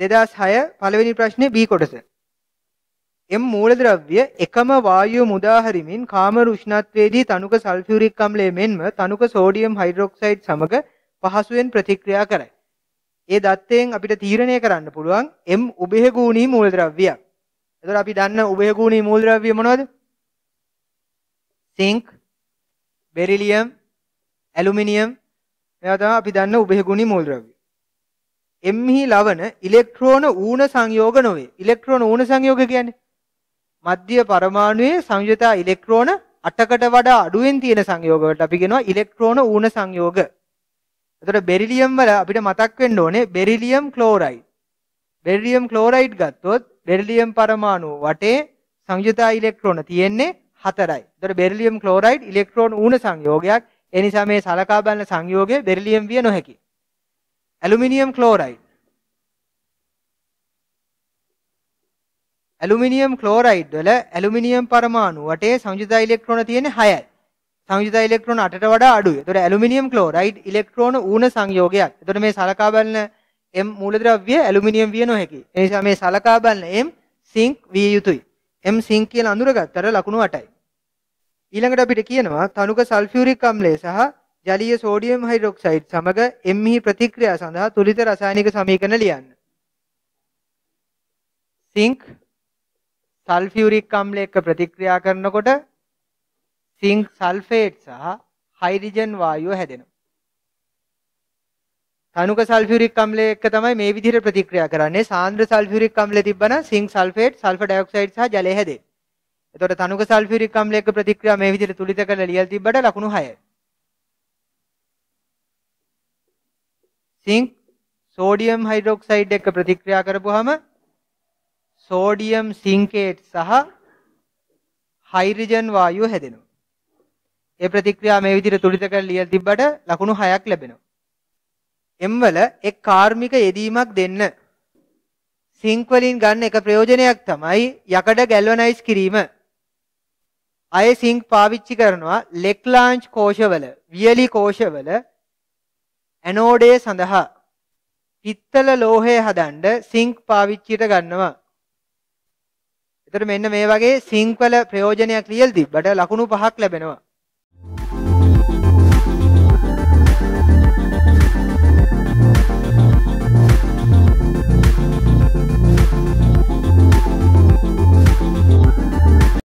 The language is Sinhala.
2006 පළවෙනි ප්‍රශ්නේ B කොටස. එම් මූලද්‍රව්‍ය එකම වායුව මුදා හරිමින් කාම රුෂ්ණත්වයේදී තනුක සල්ෆියුරික් අම්ලයේ මෙන්ම තනුක සෝඩියම් හයිඩ්‍රොක්සයිඩ් සමග පහසුවෙන් ප්‍රතික්‍රියා කරයි. ඒ දත්තයෙන් අපිට තීරණය කරන්න පුළුවන් එම් උභයගුණී මූලද්‍රව්‍යයක්. එතකොට අපි දන්න උභයගුණී මූලද්‍රව්‍ය මොනවද? සින්ක්, බෙරිලියම්, ඇලුමිනියම් මේවා තමයි අපි දන්න උභයගුණී මූලද්‍රව්‍ය. එම්හි ලවන ඉලෙක්ට්‍රෝන ඌන සංයෝග නොවේ. ඉලෙක්ට්‍රෝන ඌන සංයෝග කියන්නේ මධ්‍ය පරමාණුවේ සංයුතා ඉලෙක්ට්‍රෝන 8කට වඩා අඩුවෙන් තියෙන සංයෝග වලට අපි කියනවා ඉලෙක්ට්‍රෝන ඌන සංයෝග. එතකොට බෙරිලියම් වල අපිට මතක් වෙන්න ඕනේ බෙරිලියම් ක්ලෝරයිඩ්. බෙරිලියම් ක්ලෝරයිඩ් ගත්තොත් බෙරිලියම් පරමාණු වටේ සංයුතා ඉලෙක්ට්‍රෝන තියෙන්නේ 4යි. එතකොට බෙරිලියම් ක්ලෝරයිඩ් ඉලෙක්ට්‍රෝන ඌන සංයෝගයක්. ඒ නිසා මේ සලකා බලන සංයෝගය බෙරිලියම් විය නොහැකියි. aluminium chloride ඇලුමිනියම් ක්ලෝරයිඩ් වල ඇලුමිනියම් පරමාණු වටේ සංයුත ඉලෙක්ට්‍රෝන තියෙන්නේ 6යි. සංයුත ඉලෙක්ට්‍රෝන 8ට වඩා අඩුයි. ඒතකොට ඇලුමිනියම් ක්ලෝරයිඩ් ඉලෙක්ට්‍රෝන ඌන සංයෝගයක්. ඒතකොට මේ සලකා බලන M මූලද්‍රව්‍ය ඇලුමිනියම් විය නොහැකි. ඒ නිසා මේ සලකා බලන M සින්ක් විය යුතුයි. M සින්ක් කියලා අඳුරගත්තට ලකුණු 8යි. ඊළඟට අපිට කියනවා තනුක සල්ෆියුරික් අම්ලය සහ ජලීය සෝඩියම් හයිඩ්‍රොක්සයිඩ් සමග එම්හි e ප්‍රතික්‍රියා සඳහා තුලිත රසායනික සමීකරණ ලියන්න. සිංක් සල්ෆියුරික් අම්ල එක්ක ප්‍රතික්‍රියා කරනකොට සිංක් සල්ෆේට් සහ හයිඩ්‍රජන් වායුව හැදෙනවා. තනුක සල්ෆියුරික් අම්ලය එක්ක තමයි මේ විදිහට ප්‍රතික්‍රියා කරන්නේ. සාන්ද්‍ර සල්ෆියුරික් අම්ලය තිබ්බනම් සිංක් සල්ෆේට්, සල්ෆර් ඩයොක්සයිඩ් සහ ජලය හැදේ. එතකොට තනුක සල්ෆියුරික් අම්ලයක ප්‍රතික්‍රියා මේ විදිහට තුලිත කරලා ලියලා තිබ්බට ලකුණු 6. සිංක් සෝඩියම් හයිඩ්‍රොක්සයිඩ් එක්ක ප්‍රතික්‍රියා කරපුවාම සෝඩියම් සිංකේට් සහ හයිඩ්‍රජන් වායුව හැදෙනවා. ඒ ප්‍රතික්‍රියාව මේ විදිහට තුලිත කරලා ලියලා තිබ්බට ලකුණු 6ක් ලැබෙනවා. M වල එක් කාර්මික යෙදීමක් දෙන්න. සිංක් වලින් ගන්න එක ප්‍රයෝජනයක් තමයි යකඩ ගැල්වනයිස් කිරීම. අය සිංක් පාවිච්චි කරනවා ලෙක්ලාංච් කෝෂවල, වියලි කෝෂවල ඇනෝඩය සඳහා පිත්තල ලෝහය හදන්ඩ සිංක් පාවිච්චියට ගන්නවා. එතට මෙන්න මේ වගේ සිංක්වල ප්‍රයෝජනයක් ලියල් තිබ්බට ලකුණු පහක් ලැබෙනවා.